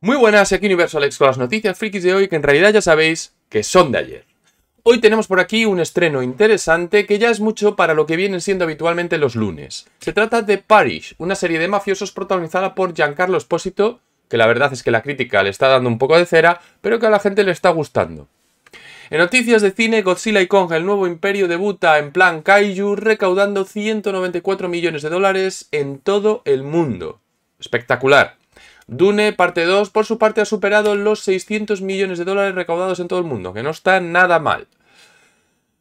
Muy buenas, y aquí Universo Alex con las noticias frikis de hoy que en realidad ya sabéis que son de ayer. Hoy tenemos por aquí un estreno interesante que ya es mucho para lo que vienen siendo habitualmente los lunes. Se trata de Parish, una serie de mafiosos protagonizada por Giancarlo Espósito, que la verdad es que la crítica le está dando un poco de cera, pero que a la gente le está gustando. En noticias de cine, Godzilla y Kong, el nuevo imperio, debuta en plan Kaiju, recaudando 194 millones de dólares en todo el mundo. Espectacular. Dune, parte 2, por su parte ha superado los 600 millones de dólares recaudados en todo el mundo, que no está nada mal.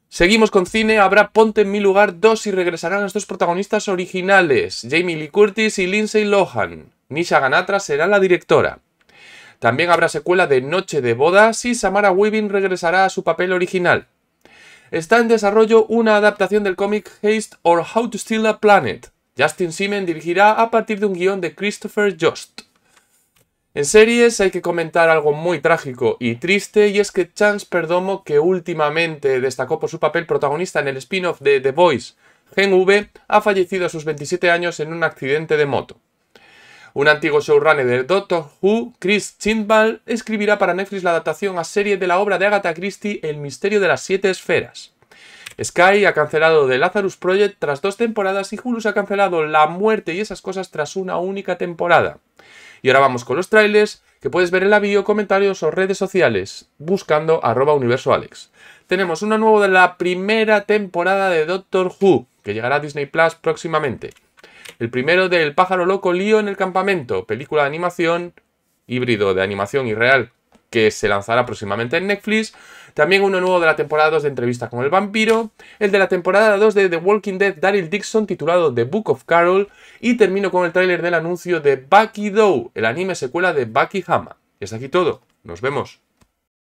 Seguimos con cine, habrá Ponte en mi lugar 2 y regresarán los dos protagonistas originales, Jamie Lee Curtis y Lindsay Lohan. Nisha Ganatra será la directora. También habrá secuela de Noche de Bodas y Samara Weaving regresará a su papel original. Está en desarrollo una adaptación del cómic Haste or How to Steal a Planet. Justin Simen dirigirá a partir de un guión de Christopher Jost. En series hay que comentar algo muy trágico y triste y es que Chance Perdomo, que últimamente destacó por su papel protagonista en el spin-off de The Voice, Gen V, ha fallecido a sus 27 años en un accidente de moto. Un antiguo showrunner de Doctor Who, Chris Chindball, escribirá para Netflix la adaptación a serie de la obra de Agatha Christie El misterio de las siete esferas. Sky ha cancelado The Lazarus Project tras dos temporadas y Hulu ha cancelado La muerte y esas cosas tras una única temporada. Y ahora vamos con los trailers que puedes ver en la bio, comentarios o redes sociales buscando arroba Tenemos uno nuevo de la primera temporada de Doctor Who, que llegará a Disney Plus próximamente. El primero del pájaro loco Lío en el campamento, película de animación híbrido de animación y real que se lanzará próximamente en Netflix. También uno nuevo de la temporada 2 de Entrevista con el Vampiro. El de la temporada 2 de The Walking Dead, Daryl Dixon, titulado The Book of Carol. Y termino con el tráiler del anuncio de Bucky Doe, el anime secuela de Bucky Hama. Y es aquí todo. Nos vemos.